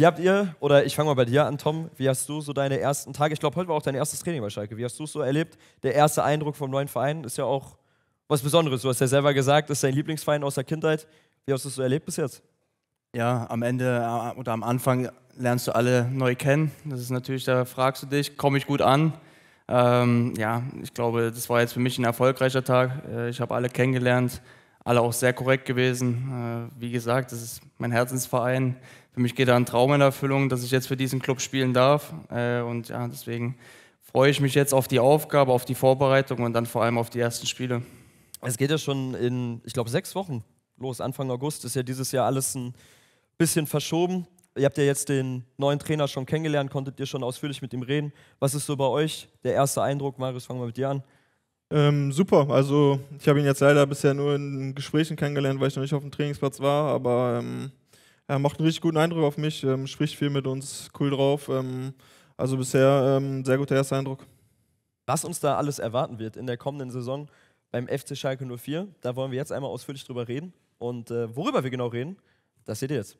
Wie habt ihr, oder ich fange mal bei dir an, Tom, wie hast du so deine ersten Tage, ich glaube, heute war auch dein erstes Training bei Schalke, wie hast du es so erlebt? Der erste Eindruck vom neuen Verein ist ja auch was Besonderes. Du hast ja selber gesagt, das ist dein Lieblingsverein aus der Kindheit. Wie hast du es so erlebt bis jetzt? Ja, am Ende äh, oder am Anfang lernst du alle neu kennen. Das ist natürlich, da fragst du dich, komme ich gut an? Ähm, ja, ich glaube, das war jetzt für mich ein erfolgreicher Tag. Äh, ich habe alle kennengelernt, alle auch sehr korrekt gewesen. Äh, wie gesagt, das ist mein Herzensverein für mich geht da ein Traum in Erfüllung, dass ich jetzt für diesen Club spielen darf. Äh, und ja, deswegen freue ich mich jetzt auf die Aufgabe, auf die Vorbereitung und dann vor allem auf die ersten Spiele. Es geht ja schon in, ich glaube, sechs Wochen los. Anfang August ist ja dieses Jahr alles ein bisschen verschoben. Ihr habt ja jetzt den neuen Trainer schon kennengelernt, konntet ihr schon ausführlich mit ihm reden. Was ist so bei euch der erste Eindruck? Marius, fangen wir mit dir an. Ähm, super, also ich habe ihn jetzt leider bisher nur in Gesprächen kennengelernt, weil ich noch nicht auf dem Trainingsplatz war, aber ähm, er macht einen richtig guten Eindruck auf mich, ähm, spricht viel mit uns, cool drauf. Ähm, also bisher ähm, sehr guter erster Eindruck. Was uns da alles erwarten wird in der kommenden Saison beim FC Schalke 04, da wollen wir jetzt einmal ausführlich drüber reden. Und äh, worüber wir genau reden, das seht ihr jetzt.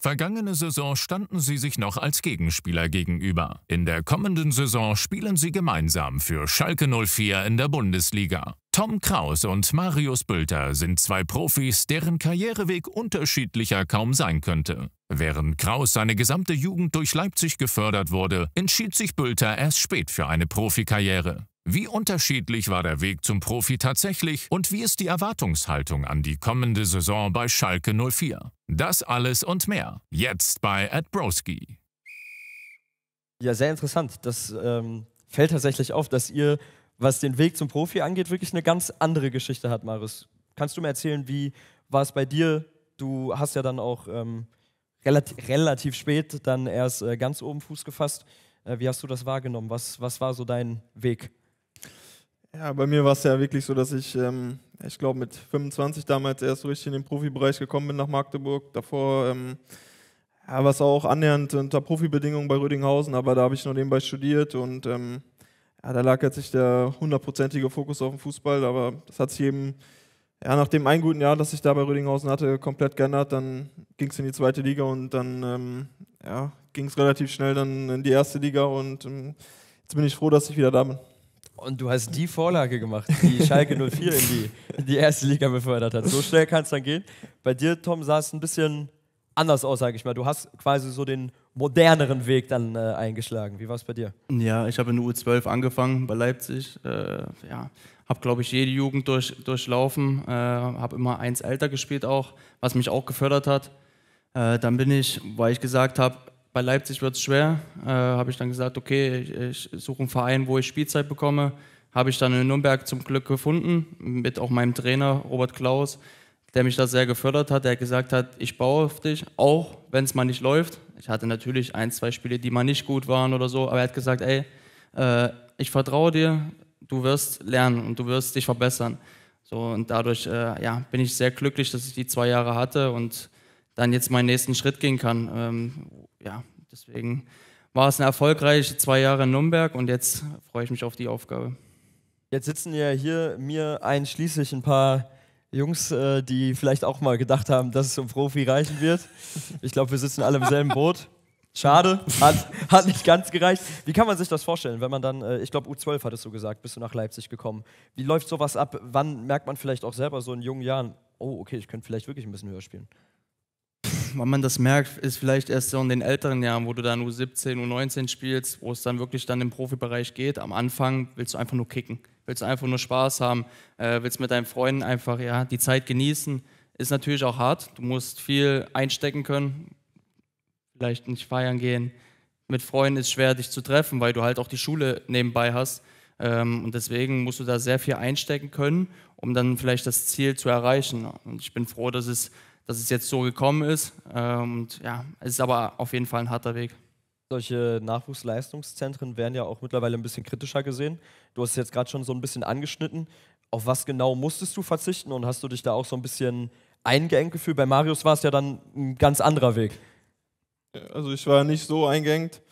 Vergangene Saison standen sie sich noch als Gegenspieler gegenüber. In der kommenden Saison spielen sie gemeinsam für Schalke 04 in der Bundesliga. Tom Kraus und Marius Bülter sind zwei Profis, deren Karriereweg unterschiedlicher kaum sein könnte. Während Kraus seine gesamte Jugend durch Leipzig gefördert wurde, entschied sich Bülter erst spät für eine Profikarriere. Wie unterschiedlich war der Weg zum Profi tatsächlich und wie ist die Erwartungshaltung an die kommende Saison bei Schalke 04? Das alles und mehr jetzt bei Ed Broski. Ja, sehr interessant. Das ähm, fällt tatsächlich auf, dass ihr, was den Weg zum Profi angeht, wirklich eine ganz andere Geschichte hat, Maris. Kannst du mir erzählen, wie war es bei dir? Du hast ja dann auch ähm, relativ, relativ spät dann erst äh, ganz oben Fuß gefasst. Äh, wie hast du das wahrgenommen? Was, was war so dein Weg? Ja, bei mir war es ja wirklich so, dass ich, ähm, ich glaube, mit 25 damals erst richtig in den Profibereich gekommen bin nach Magdeburg. Davor ähm, ja, war es auch annähernd unter Profibedingungen bei Rödinghausen, aber da habe ich noch nebenbei studiert und ähm, ja, da lag jetzt nicht der hundertprozentige Fokus auf den Fußball, aber das hat sich eben ja, nach dem einen guten Jahr, das ich da bei Rödinghausen hatte, komplett geändert. Dann ging es in die zweite Liga und dann ähm, ja, ging es relativ schnell dann in die erste Liga und ähm, jetzt bin ich froh, dass ich wieder da bin. Und du hast die Vorlage gemacht, die Schalke 04 in die, in die erste Liga befördert hat. So schnell kann es dann gehen. Bei dir, Tom, sah es ein bisschen anders aus, sage ich mal. Du hast quasi so den moderneren Weg dann äh, eingeschlagen. Wie war es bei dir? Ja, ich habe in der U12 angefangen bei Leipzig. Äh, ja, habe, glaube ich, jede Jugend durch, durchlaufen. Äh, habe immer eins älter gespielt auch, was mich auch gefördert hat. Äh, dann bin ich, weil ich gesagt habe, bei Leipzig wird es schwer. Äh, habe ich dann gesagt, okay, ich, ich suche einen Verein, wo ich Spielzeit bekomme. Habe ich dann in Nürnberg zum Glück gefunden, mit auch meinem Trainer Robert Klaus, der mich da sehr gefördert hat, der gesagt hat, ich baue auf dich, auch wenn es mal nicht läuft. Ich hatte natürlich ein, zwei Spiele, die mal nicht gut waren oder so, aber er hat gesagt, ey, äh, ich vertraue dir, du wirst lernen und du wirst dich verbessern. So, und dadurch äh, ja, bin ich sehr glücklich, dass ich die zwei Jahre hatte und dann jetzt meinen nächsten Schritt gehen kann, ähm, ja, deswegen war es eine erfolgreiche zwei Jahre in Nürnberg und jetzt freue ich mich auf die Aufgabe. Jetzt sitzen ja hier mir einschließlich ein paar Jungs, äh, die vielleicht auch mal gedacht haben, dass es zum Profi reichen wird. Ich glaube, wir sitzen alle im selben Boot. Schade, hat, hat nicht ganz gereicht. Wie kann man sich das vorstellen, wenn man dann, äh, ich glaube, U12 hattest du gesagt, bist du nach Leipzig gekommen. Wie läuft sowas ab? Wann merkt man vielleicht auch selber so in jungen Jahren, oh, okay, ich könnte vielleicht wirklich ein bisschen höher spielen? wann man das merkt, ist vielleicht erst so in den älteren Jahren, wo du dann U17, U19 spielst, wo es dann wirklich dann im Profibereich geht. Am Anfang willst du einfach nur kicken, willst du einfach nur Spaß haben, äh, willst mit deinen Freunden einfach ja, die Zeit genießen. Ist natürlich auch hart, du musst viel einstecken können, vielleicht nicht feiern gehen. Mit Freunden ist schwer, dich zu treffen, weil du halt auch die Schule nebenbei hast. Ähm, und deswegen musst du da sehr viel einstecken können, um dann vielleicht das Ziel zu erreichen. Und ich bin froh, dass es dass es jetzt so gekommen ist. Ähm, und ja, es ist aber auf jeden Fall ein harter Weg. Solche Nachwuchsleistungszentren werden ja auch mittlerweile ein bisschen kritischer gesehen. Du hast es jetzt gerade schon so ein bisschen angeschnitten. Auf was genau musstest du verzichten und hast du dich da auch so ein bisschen eingeengt gefühlt? Bei Marius war es ja dann ein ganz anderer Weg. Also ich war nicht so eingeengt,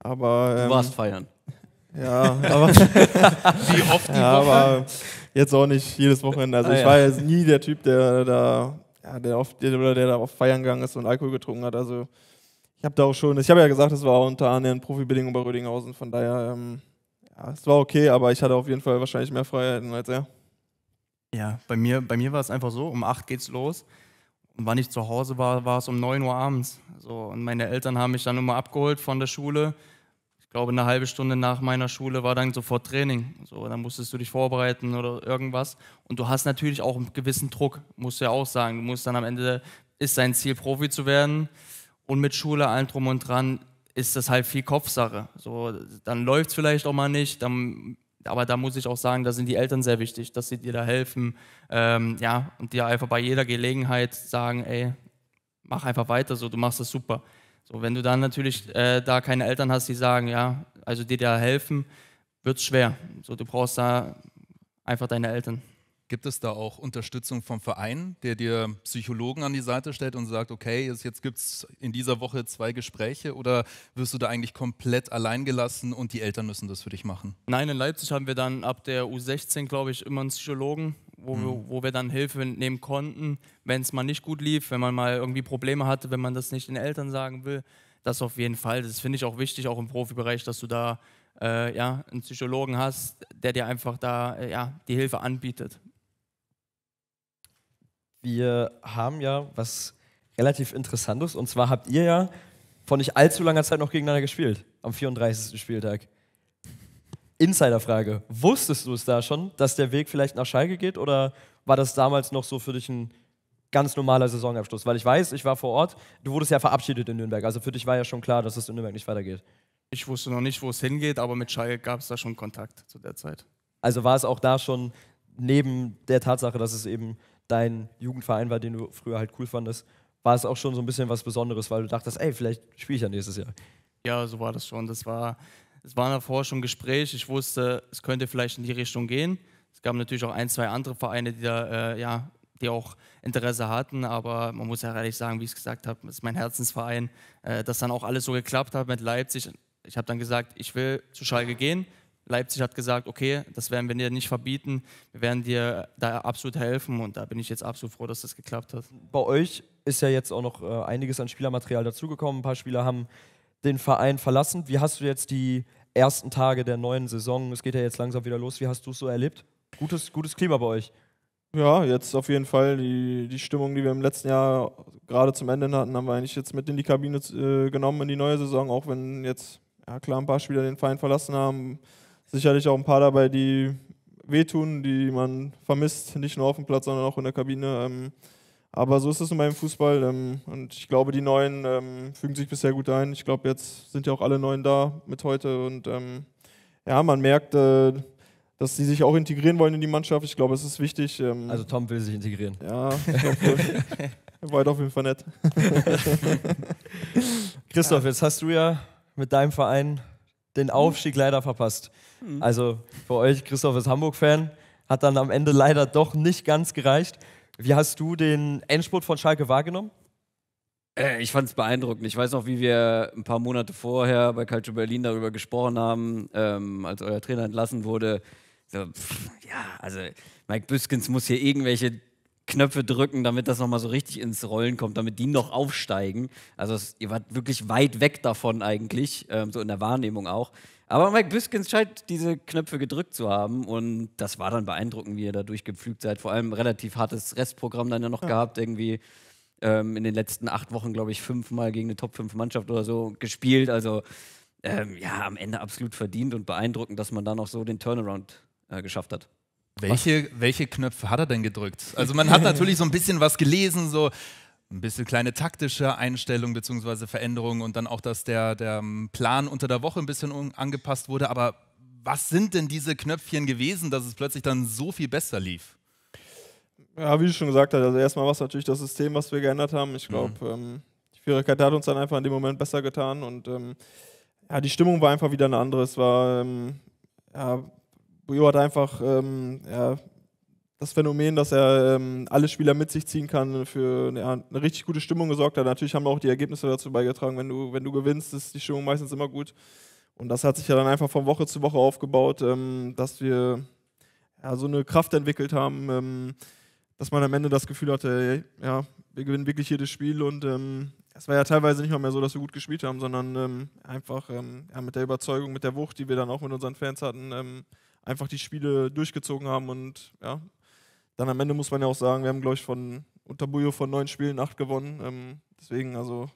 aber... Ähm, du warst feiern. Ja, aber. Wie oft die ja, Woche? Aber jetzt auch nicht jedes Wochenende. Also, ah, ich ja. war jetzt nie der Typ, der da ja, der, auf, der, der da auf Feiern gegangen ist und Alkohol getrunken hat. Also ich habe da auch schon, ich habe ja gesagt, es war unter anderem Profibedingungen bei Rödinghausen, von daher, ähm, ja, es war okay, aber ich hatte auf jeden Fall wahrscheinlich mehr Freiheiten als er. Ja, bei mir, bei mir war es einfach so, um 8 geht's los. Und wann ich zu Hause war, war es um 9 Uhr abends. So, und meine Eltern haben mich dann immer abgeholt von der Schule ich glaube, eine halbe Stunde nach meiner Schule war dann sofort Training. So, dann musstest du dich vorbereiten oder irgendwas. Und du hast natürlich auch einen gewissen Druck, musst du ja auch sagen. Du musst dann am Ende, ist dein Ziel, Profi zu werden. Und mit Schule, allem drum und dran, ist das halt viel Kopfsache. So, dann läuft es vielleicht auch mal nicht, dann, aber da muss ich auch sagen, da sind die Eltern sehr wichtig, dass sie dir da helfen. Ähm, ja, und dir einfach bei jeder Gelegenheit sagen, ey, mach einfach weiter, so, du machst das super. So, wenn du dann natürlich äh, da keine Eltern hast, die sagen, ja, also dir da helfen, wird es schwer. So, du brauchst da einfach deine Eltern. Gibt es da auch Unterstützung vom Verein, der dir Psychologen an die Seite stellt und sagt, okay, jetzt gibt es in dieser Woche zwei Gespräche oder wirst du da eigentlich komplett allein gelassen und die Eltern müssen das für dich machen? Nein, in Leipzig haben wir dann ab der U16, glaube ich, immer einen Psychologen, wo, mhm. wir, wo wir dann Hilfe nehmen konnten, wenn es mal nicht gut lief, wenn man mal irgendwie Probleme hatte, wenn man das nicht den Eltern sagen will. Das auf jeden Fall. Das finde ich auch wichtig, auch im Profibereich, dass du da äh, ja, einen Psychologen hast, der dir einfach da äh, ja, die Hilfe anbietet. Wir haben ja was relativ Interessantes und zwar habt ihr ja vor nicht allzu langer Zeit noch gegeneinander gespielt, am 34. Spieltag. Insiderfrage. Wusstest du es da schon, dass der Weg vielleicht nach Schalke geht oder war das damals noch so für dich ein ganz normaler Saisonabschluss? Weil ich weiß, ich war vor Ort, du wurdest ja verabschiedet in Nürnberg. Also für dich war ja schon klar, dass es in Nürnberg nicht weitergeht. Ich wusste noch nicht, wo es hingeht, aber mit Schalke gab es da schon Kontakt zu der Zeit. Also war es auch da schon neben der Tatsache, dass es eben dein Jugendverein war, den du früher halt cool fandest, war es auch schon so ein bisschen was Besonderes, weil du dachtest, ey, vielleicht spiele ich ja nächstes Jahr. Ja, so war das schon. Das war es waren davor schon Gespräche, ich wusste, es könnte vielleicht in die Richtung gehen. Es gab natürlich auch ein, zwei andere Vereine, die da äh, ja, die auch Interesse hatten, aber man muss ja ehrlich sagen, wie ich es gesagt habe, das ist mein Herzensverein, äh, dass dann auch alles so geklappt hat mit Leipzig. Ich habe dann gesagt, ich will zu Schalke gehen. Leipzig hat gesagt, okay, das werden wir dir nicht verbieten, wir werden dir da absolut helfen und da bin ich jetzt absolut froh, dass das geklappt hat. Bei euch ist ja jetzt auch noch äh, einiges an Spielermaterial dazugekommen. Ein paar Spieler haben den Verein verlassen. Wie hast du jetzt die ersten Tage der neuen Saison, es geht ja jetzt langsam wieder los, wie hast du es so erlebt? Gutes, gutes Klima bei euch. Ja, jetzt auf jeden Fall. Die, die Stimmung, die wir im letzten Jahr gerade zum Ende hatten, haben wir eigentlich jetzt mit in die Kabine äh, genommen in die neue Saison, auch wenn jetzt ja, klar ein paar Spieler den Verein verlassen haben. Sicherlich auch ein paar dabei, die wehtun, die man vermisst, nicht nur auf dem Platz, sondern auch in der Kabine. Ähm, aber so ist es in meinem Fußball. Ähm, und ich glaube, die Neuen ähm, fügen sich bisher gut ein. Ich glaube, jetzt sind ja auch alle Neuen da mit heute. Und ähm, ja, man merkt, äh, dass sie sich auch integrieren wollen in die Mannschaft. Ich glaube, es ist wichtig. Ähm, also Tom will sich integrieren. Ja, ich glaube, war halt auf jeden Fall nett. Christoph, jetzt hast du ja mit deinem Verein den Aufstieg hm. leider verpasst. Hm. Also für euch, Christoph ist Hamburg-Fan, hat dann am Ende leider doch nicht ganz gereicht. Wie hast du den Endspurt von Schalke wahrgenommen? Äh, ich fand es beeindruckend. Ich weiß noch, wie wir ein paar Monate vorher bei Calcio Berlin darüber gesprochen haben, ähm, als euer Trainer entlassen wurde. So, pff, ja, also Mike Büskens muss hier irgendwelche Knöpfe drücken, damit das nochmal so richtig ins Rollen kommt, damit die noch aufsteigen. Also es, ihr wart wirklich weit weg davon eigentlich, ähm, so in der Wahrnehmung auch. Aber Mike Biskins scheint diese Knöpfe gedrückt zu haben und das war dann beeindruckend, wie ihr da durchgepflügt seid. Vor allem relativ hartes Restprogramm dann ja noch ja. gehabt, irgendwie ähm, in den letzten acht Wochen, glaube ich, fünfmal gegen eine Top-5-Mannschaft oder so gespielt. Also ähm, ja, am Ende absolut verdient und beeindruckend, dass man da noch so den Turnaround äh, geschafft hat. Welche, welche Knöpfe hat er denn gedrückt? Also man hat natürlich so ein bisschen was gelesen, so ein bisschen kleine taktische Einstellung bzw. Veränderungen und dann auch, dass der, der ähm, Plan unter der Woche ein bisschen angepasst wurde. Aber was sind denn diese Knöpfchen gewesen, dass es plötzlich dann so viel besser lief? Ja, wie du schon gesagt hast, also erstmal war es natürlich das System, was wir geändert haben. Ich glaube, mhm. ähm, die Schwierigkeit hat uns dann einfach in dem Moment besser getan und ähm, ja, die Stimmung war einfach wieder eine andere. Es war ähm, ja, Bujo hat einfach ähm, ja, das Phänomen, dass er ähm, alle Spieler mit sich ziehen kann, für ja, eine richtig gute Stimmung gesorgt hat. Natürlich haben auch die Ergebnisse dazu beigetragen. Wenn du, wenn du gewinnst, ist die Stimmung meistens immer gut. Und das hat sich ja dann einfach von Woche zu Woche aufgebaut, ähm, dass wir ja, so eine Kraft entwickelt haben, ähm, dass man am Ende das Gefühl hatte, ey, ja, wir gewinnen wirklich jedes Spiel. Und ähm, es war ja teilweise nicht mal mehr so, dass wir gut gespielt haben, sondern ähm, einfach ähm, ja, mit der Überzeugung, mit der Wucht, die wir dann auch mit unseren Fans hatten, einfach die Spiele durchgezogen haben und ja, dann am Ende muss man ja auch sagen, wir haben, glaube ich, von unter Bujo von neun Spielen acht gewonnen. Ähm, deswegen, also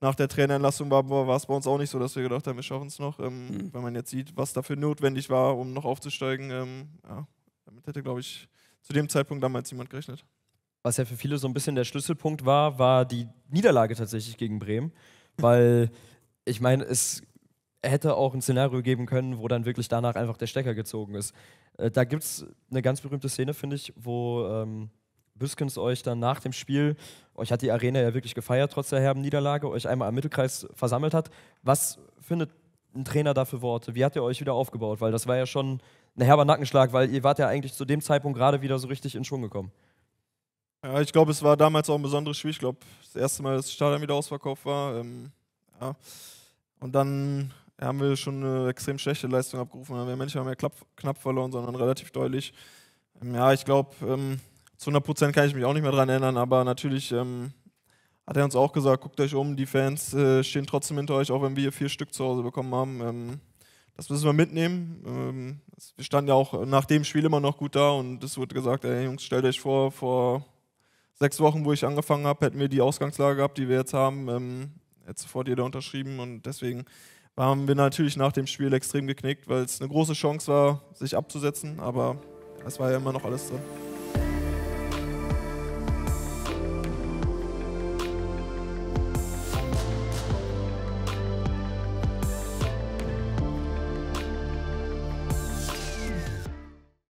nach der Trainerentlassung war, war es bei uns auch nicht so, dass wir gedacht haben, wir schaffen es noch. Ähm, mhm. Wenn man jetzt sieht, was dafür notwendig war, um noch aufzusteigen, ähm, ja, damit hätte, glaube ich, zu dem Zeitpunkt damals niemand gerechnet. Was ja für viele so ein bisschen der Schlüsselpunkt war, war die Niederlage tatsächlich gegen Bremen. Weil ich meine, es hätte auch ein Szenario geben können, wo dann wirklich danach einfach der Stecker gezogen ist. Äh, da gibt es eine ganz berühmte Szene, finde ich, wo ähm, Büskens euch dann nach dem Spiel, euch hat die Arena ja wirklich gefeiert, trotz der herben Niederlage, euch einmal am Mittelkreis versammelt hat. Was findet ein Trainer da für Worte? Wie hat ihr euch wieder aufgebaut? Weil das war ja schon ein herber Nackenschlag, weil ihr wart ja eigentlich zu dem Zeitpunkt gerade wieder so richtig in Schwung gekommen. Ja, ich glaube, es war damals auch ein besonderes Spiel. Ich glaube, das erste Mal, dass das Stadion wieder ausverkauft war. Ähm, ja. Und dann haben wir schon eine extrem schlechte Leistung abgerufen. Wir haben nicht mehr knapp, knapp verloren, sondern relativ deutlich. Ähm, ja, ich glaube, ähm, zu 100 Prozent kann ich mich auch nicht mehr daran erinnern, aber natürlich ähm, hat er uns auch gesagt: guckt euch um, die Fans äh, stehen trotzdem hinter euch, auch wenn wir vier Stück zu Hause bekommen haben. Ähm, das müssen wir mitnehmen. Ähm, wir standen ja auch nach dem Spiel immer noch gut da und es wurde gesagt: ey, Jungs, stellt euch vor, vor sechs Wochen, wo ich angefangen habe, hätten wir die Ausgangslage gehabt, die wir jetzt haben. Ähm, hätte sofort jeder unterschrieben und deswegen waren wir natürlich nach dem Spiel extrem geknickt, weil es eine große Chance war, sich abzusetzen, aber es war ja immer noch alles drin.